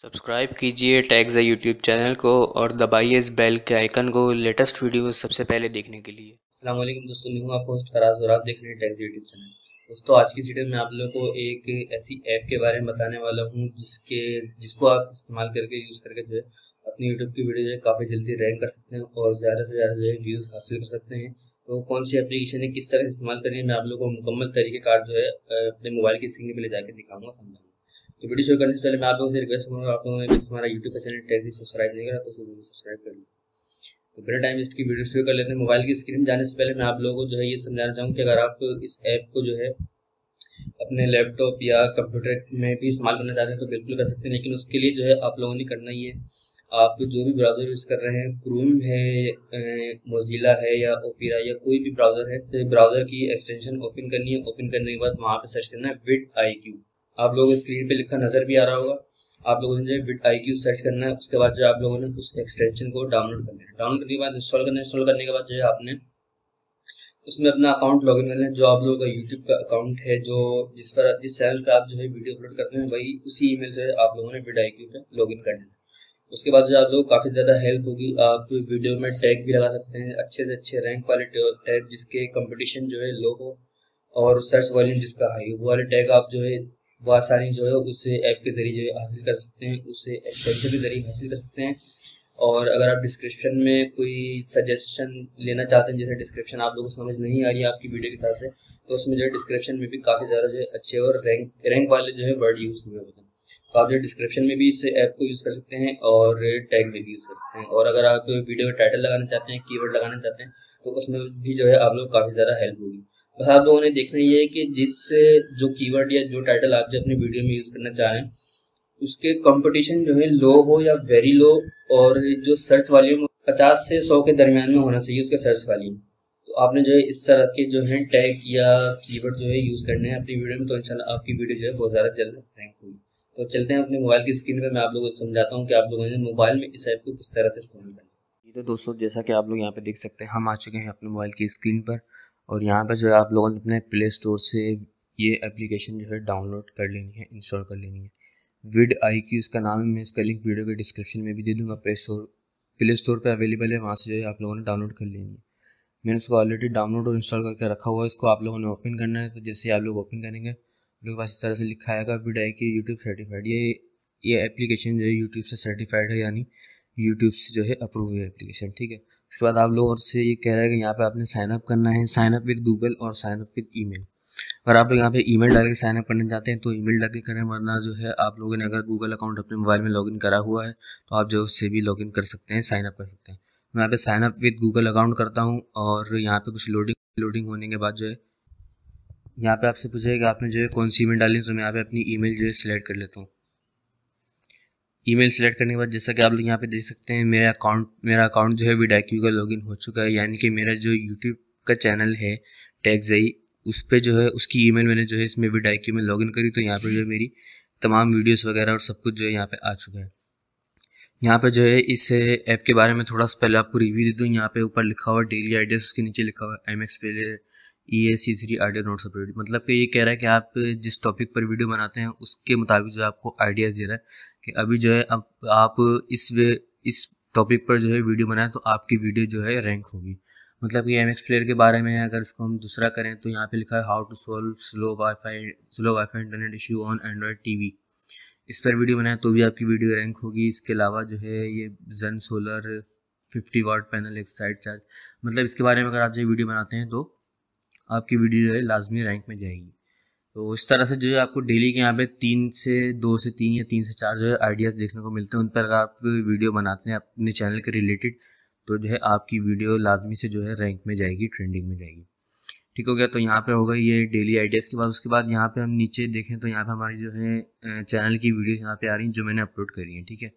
subscribe कीजिए tags YouTube channel को और दबाइए इस बेल के आइकन को लेटेस्ट वीडियो सबसे पहले देखने के लिए अल्लाह दोस्तों मैं हूँ आप होस्ट फराज और आप देख रहे हैं टैग्स यूट्यूब चैनल दोस्तों आज की वीडियो में आप लोगों को एक ऐसी ऐप के बारे में बताने वाला हूँ जिसके जिसको आप इस्तेमाल करके यूज़ करके जो है अपनी यूट्यूब की वीडियो जो है काफ़ी जल्दी रैंक कर सकते हैं और ज़्यादा से ज़्यादा जो है व्यूज़ हासिल कर सकते हैं तो कौन सी एप्लीकेशन है किस तरह से इस्तेमाल है मैं आप लोगों को मुकम्मल तरीके कार जो है अपने मोबाइल की स्क्रीन पर ले जाकर दिखाऊंगा समझाऊंगा तो वीडियो शुरू करने से पहले मैं आप लोगों से रिक्वेस्ट करूँगा आप लोगों ने हमारा यूट्यूब चैनल टैक्सी सब्सक्राइब नहीं करा तो उसको जरूर सब्सक्राइब कर लें तो बिना टाइम इसकी वीडियो शुरू कर लेते हैं मोबाइल की स्क्रीन जाने से पहले मैं आप लोगों को जो है ये समझाना चाहूँ कि अगर आप इस ऐप को जो है अपने लैपटॉप या कंप्यूटर में भी इस्तेमाल करना चाहते हैं तो बिल्कुल कर सकते हैं लेकिन उसके लिए जो है आप लोगों ने करना ही है आप जो भी ब्राउज़र यूज़ कर रहे हैं क्रोम है मोजिला है या ओपेरा या कोई भी ब्राउज़र है तो ब्राउज़र की एक्सटेंशन ओपन करनी है ओपन करने के बाद वहाँ पर सर्च करना है विट आई क्यू आप लोगों को स्क्रीन पे लिखा नज़र भी आ रहा होगा आप लोगों ने बिट आई क्यू सर्च करना है उसके बाद जो आप लोगों ने उस एक्सटेंशन को डाउनलोड करना है डाउनलोड करने के बाद इंस्टॉल करना इंस्टॉल करने के बाद जो है आपने उसमें अपना अकाउंट लॉग इन करना है जो आप लोगों का यूट्यूब का अकाउंट है जो जिस पर जिस चैनल पर आप जो है वीडियो अपलोड करते हैं वही उसी ई से आप लोगों ने बिट आई क्यू पर लॉग इन करना है उसके बाद जो आप लोग काफ़ी ज़्यादा हेल्प होगी आप वीडियो में टैग भी लगा सकते हैं अच्छे से अच्छे रैंक वाले टैग जिसके कंपटीशन जो है लो हो और सर्च वॉल्यूम जिसका हाई हो वो वाले टैग आप जो है बहुत सारी जो है उससे ऐप के ज़रिए जो है हासिल कर सकते हैं उससे एक्सटेंशन के ज़रिए हासिल कर सकते हैं और अगर आप डिस्क्रिप्शन में कोई सजेशन लेना चाहते हैं जैसे डिस्क्रिप्शन आप लोगों को समझ नहीं आ रही है आपकी वीडियो के हिसाब से तो उसमें जो है डिस्क्रिप्शन में भी काफ़ी ज़्यादा जो है अच्छे और रैंक रैंक वाले जो है वर्ड यूज़ हुए होते हैं तो आप जो डिस्क्रिप्शन में भी इस ऐप को यूज़ कर सकते हैं और टैग में भी यूज़ कर सकते हैं और अगर आप वीडियो का टाइटल लगाना चाहते हैं कीवर्ड लगाना चाहते हैं तो उसमें भी जो है आप लोग काफ़ी ज़्यादा हेल्प होगी आप लोगों ने देखना ये है कि जिस जो कीवर्ड या जो टाइटल आप जो अपने वीडियो में यूज़ करना चाह रहे हैं उसके कंपटीशन जो है लो हो या वेरी लो और जो सर्च वॉल्यूम 50 से 100 के दरमियान में होना चाहिए उसका सर्च वॉल्यूम तो आपने जो है इस तरह के जो है टैग या कीवर्ड जो है यूज़ करने हैं अपनी वीडियो में तो इन आपकी वीडियो जो है बहुत ज़्यादा जल्द रैंक होगी तो चलते हैं अपने मोबाइल की स्क्रीन पर मैं आप लोगों को समझाता हूँ कि आप लोगों ने मोबाइल में इस ऐप को किस तरह से इस्तेमाल करना तो दोस्तों जैसा कि आप लोग यहाँ पे देख सकते हैं हम आ चुके हैं अपने मोबाइल की स्क्रीन पर और यहाँ पर जो है आप लोगों ने अपने प्ले स्टोर से ये एप्लीकेशन जो है डाउनलोड कर लेनी है इंस्टॉल कर लेनी है विड आई की उसका नाम है मैं इसका लिंक वीडियो के डिस्क्रिप्शन में भी दे दूँगा प्ले स्टोर प्ले स्टोर पर अवेलेबल है वहाँ से जो है आप लोगों ने डाउनलोड कर लेनी है मैंने इसको ऑलरेडी डाउनलोड और इंस्टॉल करके रखा हुआ है इसको आप लोगों ने ओपन करना है तो जैसे आप लोग ओपन करेंगे लोगों के पास इस तरह से लिखा आएगा विड आई की यूट्यूब सर्टिफाइड ये ये एप्लीकेशन जो है यूट्यूब से सर्टिफाइड है यानी यूट्यूब से जो है अप्रूव है एप्लीकेशन ठीक है उसके बाद आप और से ये कह रहे हैं कि यहाँ पे आपने साइन अप करना है साइन अप विद गूगल और साइन अप विद ईमेल अगर आप लोग यहाँ पे ईमेल डाल के साइन अप करने जाते हैं तो ईमेल डाल के करें वरना जो है आप लोगों ने अगर गूगल अकाउंट अपने मोबाइल में लॉगिन करा हुआ है तो आप जो उससे भी लॉगिन कर सकते हैं साइन अप कर सकते हैं मैं यहाँ पे sign up with Google account करता हूँ और यहाँ पे कुछ लोडिंग लोडिंग होने के बाद जो है यहाँ पे आपसे पूछेगा कि आपने जो है कौन सी ईमेल डाली तो मैं यहाँ पे अपनी ईमेल जो है सिलेक्ट कर लेता हूँ ईमेल सेलेक्ट करने के बाद जैसा कि आप लोग यहाँ पे देख सकते हैं मेरा अकाउंट मेरा अकाउंट जो है क्यू का लॉगिन हो चुका है यानी कि मेरा जो यूट्यूब का चैनल है टैगजई उस पर जो है उसकी ई मैंने जो है इसमें क्यू में लॉगिन करी तो यहाँ पर जो है मेरी तमाम वीडियोस वगैरह और सब कुछ जो है यहाँ पे आ चुका है यहाँ पे जो है इस ऐप के बारे में थोड़ा सा पहले आपको रिव्यू दे दूँ यहाँ पे ऊपर लिखा हुआ डेली आइडियाज उसके नीचे लिखा हुआ M X player E A C three idea notes मतलब कि ये कह रहा है कि आप जिस टॉपिक पर वीडियो बनाते हैं उसके मुताबिक जो आपको आइडियाज़ दे रहा है कि अभी जो है अब आप इस वे इस टॉपिक पर जो है वीडियो बनाएं तो आपकी वीडियो जो है रैंक होगी मतलब कि एम एक्स प्लेयर के बारे में अगर इसको हम दूसरा करें तो यहाँ पे लिखा है how to solve slow WiFi slow WiFi internet issue on Android TV इस पर वीडियो बनाएं तो भी आपकी वीडियो रैंक होगी इसके अलावा जो है ये जन सोलर फिफ्टी वाट पैनल एक साइड चार्ज मतलब इसके बारे में अगर आप जो वीडियो बनाते हैं तो आपकी वीडियो जो है लाजमी रैंक में जाएगी तो इस तरह से जो है आपको डेली के यहाँ पे तीन से दो से तीन या तीन से चार जो है आइडियाज़ देखने को मिलते हैं उन पर अगर आप वीडियो बनाते हैं अपने चैनल के रिलेटेड तो जो है आपकी वीडियो लाजमी से जो है रैंक में जाएगी ट्रेंडिंग में जाएगी ठीक हो गया तो यहाँ पे होगा ये डेली आइडियाज़ के बाद उसके बाद यहाँ पे हम नीचे देखें तो यहाँ पे हमारी जो है चैनल की वीडियो यहाँ पे आ रही हैं जो मैंने अपलोड करी हैं ठीक है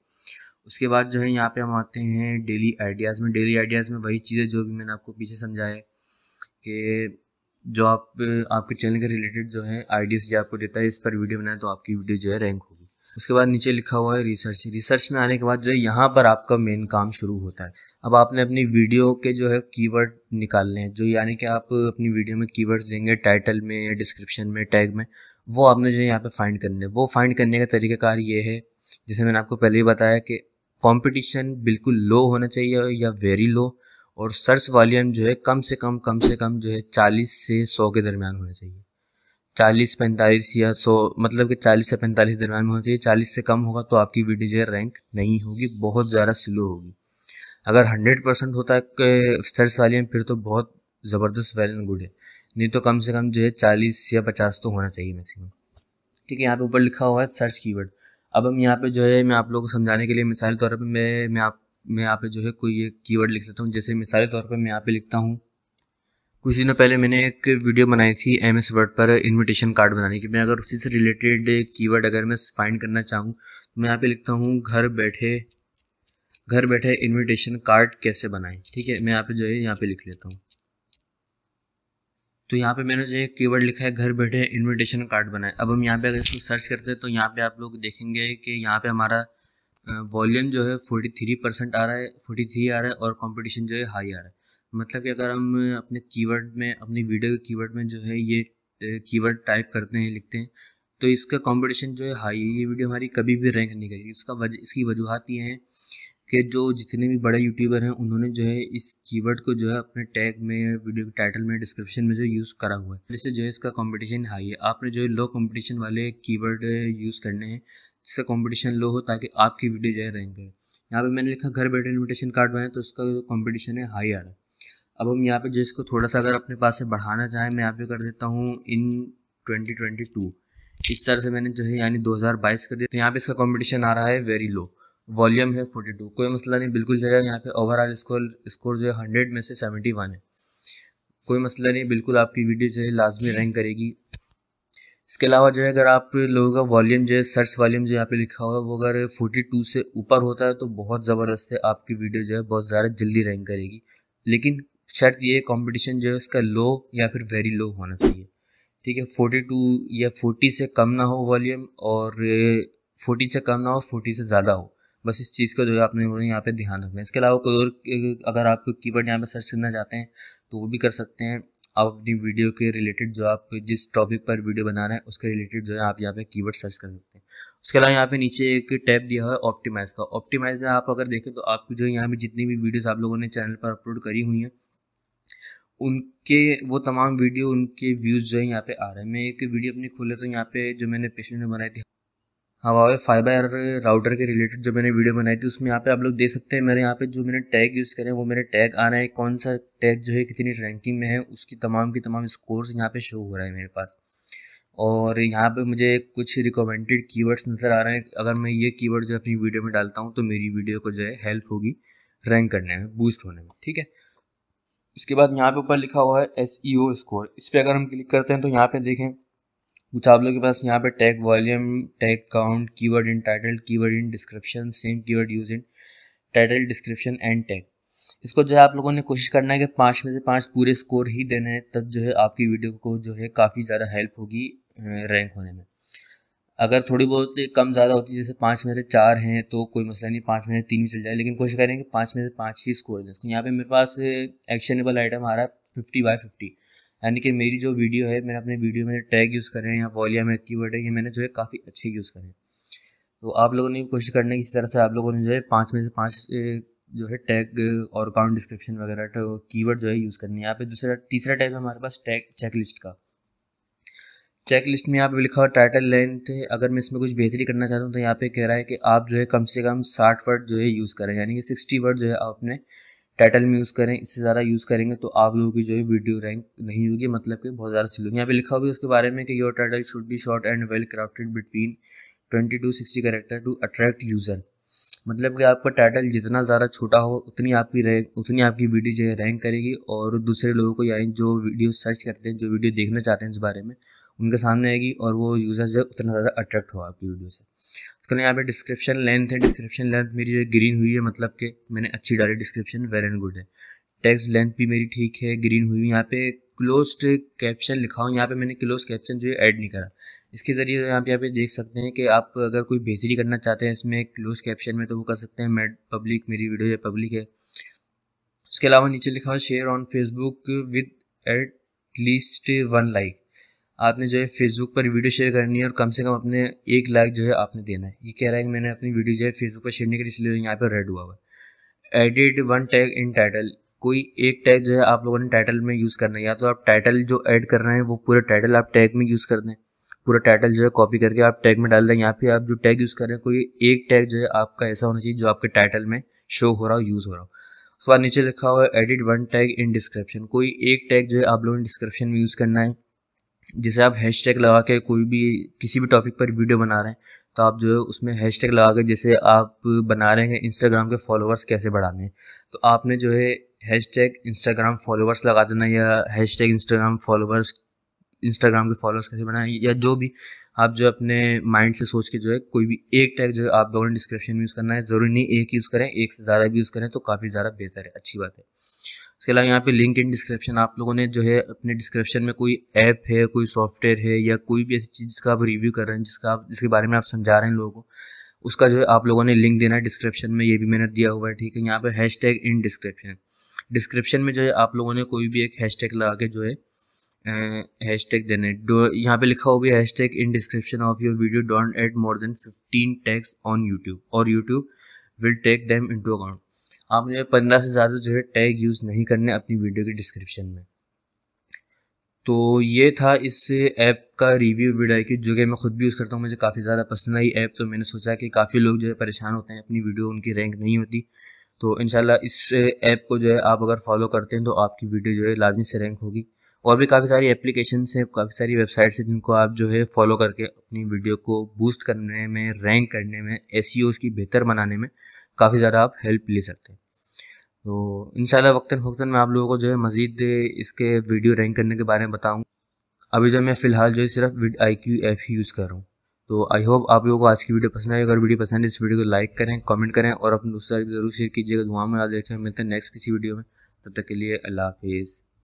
उसके बाद जो है यहाँ पे हम आते हैं डेली आइडियाज़ में डेली आइडियाज़ में वही चीज़ें जो भी मैंने आपको पीछे समझाए कि जो आप आपके चैनल के रिलेटेड जो है आइडियाज ये आपको देता है इस पर वीडियो बनाए तो आपकी वीडियो जो है रैंक होगी उसके बाद नीचे लिखा हुआ है रिसर्च रिसर्च में आने के बाद जो है यहाँ पर आपका मेन काम शुरू होता है अब आपने अपनी वीडियो के जो है कीवर्ड निकालने हैं जो यानी कि आप अपनी वीडियो में कीवर्ड्स देंगे टाइटल में या डिस्क्रिप्शन में टैग में वो आपने जो है यहाँ पर फाइंड करने वो फाइंड करने का तरीकाकार ये है जैसे मैंने आपको पहले ही बताया कि कंपटीशन बिल्कुल लो होना चाहिए या वेरी लो और सर्च वॉल्यूम जो है कम से कम कम से कम जो है चालीस से सौ के दरमियान होना चाहिए चालीस पैंतालीस या सौ मतलब कि चालीस से पैंतालीस दरमियान में होना चाहिए चालीस से कम होगा तो आपकी वीडियो जो है रैंक नहीं होगी बहुत ज़्यादा स्लो होगी अगर हंड्रेड परसेंट होता है सर्च वॉल्यूम फिर तो बहुत ज़बरदस्त वेल एंड गुड है नहीं तो कम से कम जो है चालीस या पचास तो होना चाहिए मैक्सिमम ठीक है यहाँ पे ऊपर लिखा हुआ है सर्च कीवर्ड अब हम यहाँ पे जो है मैं आप लोगों को समझाने के लिए मिसाल तौर पर मैं मैं आप मैं यहाँ पे जो है कोई एक कीवर्ड लिख लेता हूँ जैसे मिसाल तौर पर मैं यहाँ पे लिखता हूँ कुछ दिनों पहले मैंने एक वीडियो बनाई थी एम एस वर्ड पर इनविटेशन कार्ड बनाने की मैं अगर उसी से रिलेटेड कीवर्ड अगर मैं फाइंड करना चाहूँ तो मैं यहाँ पे लिखता हूँ घर बैठे घर बैठे इनविटेशन कार्ड कैसे बनाएं ठीक है मैं यहाँ पे जो है यहाँ पे लिख लेता हूँ तो यहाँ पे मैंने जो है कीवर्ड लिखा है घर बैठे इनविटेशन कार्ड बनाए अब हम यहाँ पे अगर इसको सर्च करते हैं तो यहाँ पे आप लोग देखेंगे कि यहाँ पे हमारा वॉल्यूम जो है फोर्टी थ्री परसेंट आ रहा है फोर्टी थ्री आ रहा है और कंपटीशन जो है हाई आ रहा है मतलब कि अगर हम अपने कीवर्ड में अपनी वीडियो के कीवर्ड में जो है ये कीवर्ड टाइप करते हैं लिखते हैं तो इसका कंपटीशन जो है हाई है ये वीडियो हमारी कभी भी रैंक नहीं करेगी इसका वजह इसकी वजूहत ये हैं कि जो जितने भी बड़े यूट्यूबर हैं उन्होंने जो है इस कीवर्ड को जो है अपने टैग में वीडियो के टाइटल में डिस्क्रिप्शन में जो यूज़ करा हुआ है जिससे जो है इसका कंपटीशन हाई है आपने जो है लो कंपटीशन वाले कीवर्ड यूज़ करने हैं इसका कॉम्पिटिशन लो हो ताकि आपकी वीडियो जो है रैंक करें यहाँ पे मैंने लिखा घर बैठे इन्विटेशन कार्ड बनाए तो उसका जो कॉम्पिटिशन है हाई आ रहा है अब हम यहाँ पे जो इसको थोड़ा सा अगर अपने पास से बढ़ाना चाहें मैं यहाँ पे कर देता हूँ इन 2022 इस तरह से मैंने जो है यानी 2022 कर दिया तो यहाँ पे इसका कंपटीशन आ रहा है वेरी लो वॉल्यूम है 42 कोई मसला नहीं बिल्कुल जगह यहाँ पे ओवरऑल स्कोर स्कोर जो है हंड्रेड में से 71 है कोई मसला नहीं बिल्कुल आपकी वीडियो जो है लाजमी रैंक करेगी इसके अलावा जो है अगर आप लोगों का वॉल्यूम जो है सर्च वॉल्यूम जो यहाँ पे लिखा हुआ है वो अगर 42 से ऊपर होता है तो बहुत ज़बरदस्त है आपकी वीडियो जो है बहुत ज़्यादा जल्दी रैंक करेगी लेकिन शर्त ये कंपटीशन जो है उसका लो या फिर वेरी लो होना चाहिए ठीक है 42 या 40 से कम ना हो वॉल्यूम और 40 से कम ना हो 40 से ज़्यादा हो बस इस चीज़ का जो है आपने यहाँ पे ध्यान रखना है इसके अलावा कोई और अगर आप कीवर्ड यहाँ पे सर्च करना चाहते हैं तो वो भी कर सकते हैं आप अपनी वीडियो के रिलेटेड जो आप जिस टॉपिक पर वीडियो बनाना है उसके रिलेटेड जो है आप यहाँ पे कीवर्ड सर्च कर सकते हैं उसके अलावा यहाँ पे नीचे एक टैब दिया हुआ है ऑप्टिमाइज का ऑप्टिमाइज में आप अगर देखें तो आपको जो है यहाँ पे जितनी भी वीडियोस आप लोगों ने चैनल पर अपलोड करी हुई हैं उनके वो तमाम वीडियो उनके व्यूज़ जो है यहाँ पे आ रहे हैं मैं एक वीडियो अपनी खोले तो यहाँ पे जो मैंने पेशेंट में बनाई थी हमारे फाइबर राउटर के रिलेटेड जो मैंने वीडियो बनाई थी उसमें यहाँ पे आप लोग देख सकते हैं मेरे यहाँ पे जो मैंने टैग यूज़ करें वो मेरे टैग आ रहे हैं कौन सा टैग जो है कितनी रैंकिंग में है उसकी तमाम की तमाम स्कोर्स यहाँ पे शो हो रहा है मेरे पास और यहाँ पे मुझे कुछ रिकमेंडेड कीवर्ड्स नज़र आ रहे हैं अगर मैं ये वर्ड जो अपनी वीडियो में डालता हूँ तो मेरी वीडियो को जो है हेल्प होगी रैंक करने में बूस्ट होने में ठीक है उसके बाद यहाँ पे ऊपर लिखा हुआ है एस स्कोर e इस पर अगर हम क्लिक करते हैं तो यहाँ पे देखें कुछ आप लोग के पास यहाँ पे tag volume tag count keyword in title keyword in description same keyword use in title description and tag इसको जो है आप लोगों ने कोशिश करना है कि पाँच में से पाँच पूरे स्कोर ही देने हैं तब जो है आपकी वीडियो को जो है काफ़ी ज़्यादा हेल्प होगी रैंक होने में अगर थोड़ी बहुत कम ज़्यादा होती है जैसे पाँच में से चार हैं तो कोई मसला नहीं पाँच में से तीन भी चल जाए लेकिन कोशिश करें कि पाँच में से पाँच ही स्कोर दें तो यहाँ पे मेरे पास एक्शनेबल आइटम आ रहा है फिफ्टी बाई फिफ्टी यानी कि मेरी जो वीडियो है मैंने अपने वीडियो में टैग यूज़ करें या में की कीवर्ड है ये मैंने जो है काफ़ी अच्छे यूज़ करें तो आप लोगों ने कोशिश करने की इस तरह से आप लोगों ने जो है पाँच में से पाँच जो है टैग और अकाउंट डिस्क्रिप्शन वगैरह तो कीवर्ड जो है यूज़ करनी है यहाँ पे दूसरा तीसरा टैग है हमारे पास टैग चेक लिस्ट का चेक लिस्ट में यहाँ पे लिखा हुआ टाइटल लेंथ अगर मैं इसमें कुछ बेहतरी करना चाहता हूँ तो यहाँ पे कह रहा है कि आप जो है कम से कम साठ वर्ड जो है यूज़ करें यानी कि सिक्सटी वर्ड जो है आप अपने टाइटल में यूज़ करें इससे ज़्यादा यूज़ करेंगे तो आप लोगों की जो है वीडियो रैंक नहीं होगी मतलब कि बहुत ज़्यादा सिल यहाँ पे लिखा हुआ है उसके बारे में कि your title should be short and well crafted between twenty to sixty character to attract user मतलब कि आपका टाइटल जितना ज़्यादा छोटा हो उतनी आपकी रैंक उतनी आपकी वीडियो जो है रैंक करेगी और दूसरे लोगों को यानी जो वीडियो सर्च करते हैं जो वीडियो देखना चाहते हैं इस बारे में उनके सामने आएगी और वो यूज़र जो उतना ज़्यादा अट्रैक्ट हो आपकी वीडियो से उसके लिए यहाँ पे डिस्क्रिप्शन लेंथ है डिस्क्रिप्शन लेंथ मेरी जो ग्रीन हुई है मतलब कि मैंने अच्छी डाली डिस्क्रिप्शन वेल एंड गुड है टेक्स्ट लेंथ भी मेरी ठीक है ग्रीन हुई यहाँ पे क्लोज कैप्शन लिखा हूँ यहाँ पे मैंने क्लोज कैप्शन जो है ऐड नहीं करा इसके ज़रिए पे यहाँ पे देख सकते हैं कि आप अगर कोई बेहतरी करना चाहते हैं इसमें क्लोज कैप्शन में तो वो कर सकते हैं मैं पब्लिक मेरी वीडियो है पब्लिक है उसके अलावा नीचे लिखा हुआ share on Facebook with at least one like आपने जो है फेसबुक पर वीडियो शेयर करनी है और कम से कम अपने एक लाइक जो है आपने देना है ये कह रहा है कि मैंने अपनी वीडियो जो है फेसबुक पर शेयर नहीं करी इसलिए यहाँ पर रेड हुआ हुआ है edit one tag in title कोई एक टैग जो है आप लोगों ने टाइटल में यूज़ करना है या तो आप टाइटल जो ऐड कर रहे हैं वो पूरा टाइटल आप टैग में यूज़ कर दें पूरा टाइटल जो है कॉपी करके आप टैग में डाल दें या फिर आप जो टैग यूज़ कर रहे हैं कोई एक टैग जो है आपका ऐसा होना चाहिए जो आपके टाइटल में शो हो रहा हो यूज़ हो रहा हो उसके बाद नीचे लिखा हुआ है edit one tag in description कोई एक टैग जो है आप लोगों ने डिस्क्रिप्शन में यूज़ करना है जैसे आप हैश टैग लगा के कोई भी किसी भी टॉपिक पर वीडियो बना रहे हैं तो आप जो है उसमें हैश टैग लगा के जैसे आप बना रहे हैं इंस्टाग्राम के फॉलोअर्स कैसे बढ़ाने हैं तो आपने जो है हैश टैग इंस्टाग्राम फॉलोअर्स लगा देना या hashtag Instagram followers Instagram के फॉलोअर्स कैसे बनाए या जो भी आप जो अपने माइंड से सोच के जो है कोई भी एक टैग जो है आप लोगों ने डिस्क्रिप्शन में यूज़ करना है ज़रूरी नहीं एक यूज़ करें एक से ज़्यादा भी यूज़ करें तो काफ़ी ज़्यादा बेहतर है अच्छी बात है इसके अलावा यहाँ पे लिंक इन डिस्क्रिप्शन आप लोगों ने जो है अपने डिस्क्रिप्शन में कोई ऐप है कोई सॉफ्टवेयर है या कोई भी ऐसी चीज़ जिसका आप रिव्यू कर रहे हैं जिसका आप जिसके बारे में आप समझा रहे हैं लोगों को उसका जो है आप लोगों ने लिंक देना है डिस्क्रिप्शन में ये भी मैंने दिया हुआ है ठीक है यहाँ पर hashtag in description description में जो है आप लोगों ने कोई भी एक हैश टैग लगा के जो है हैश टैग देने यहाँ पे लिखा हुआ भी hashtag in description of your video don't add more than fifteen tags on YouTube और YouTube will take them into account आप मुझे पंद्रह से ज़्यादा जो है टैग यूज़ नहीं करने अपनी वीडियो के डिस्क्रिप्शन में तो ये था इस ऐप का रिव्यू वीडियो की जो कि मैं खुद भी यूज़ करता हूँ मुझे काफ़ी ज़्यादा पसंद आई ऐप तो मैंने सोचा कि काफ़ी लोग जो है परेशान होते हैं अपनी वीडियो उनकी रैंक नहीं होती तो इन इस ऐप को जो है आप अगर फॉलो करते हैं तो आपकी वीडियो जो है लाजमी से रैंक होगी और भी काफ़ी सारी एप्लीकेशन हैं काफ़ी सारी वेबसाइट्स हैं जिनको आप जो है फॉलो करके अपनी वीडियो को बूस्ट करने में रैंक करने में ए की बेहतर बनाने में काफ़ी ज़्यादा आप हेल्प ले सकते हैं तो इन वक्ता फ़क्ता मैं आप लोगों को जो है मज़ीद इसके वीडियो रैंक करने के बारे में बताऊँ अभी जो मैं फ़िलहाल जो है सिर्फ आई क्यू ऐप ही यूज़ कर रहा हूँ तो आई होप आप लोगों को आज की वीडियो पसंद आई अगर वीडियो पसंद है इस वीडियो को लाइक करें कमेंट करें और अपने दोस्तों ज़रूर शेयर कीजिएगा दुआ में याद रखें मिलते हैं नेक्स्ट किसी वीडियो में तब तक के लिए अल्लाह हाफिज़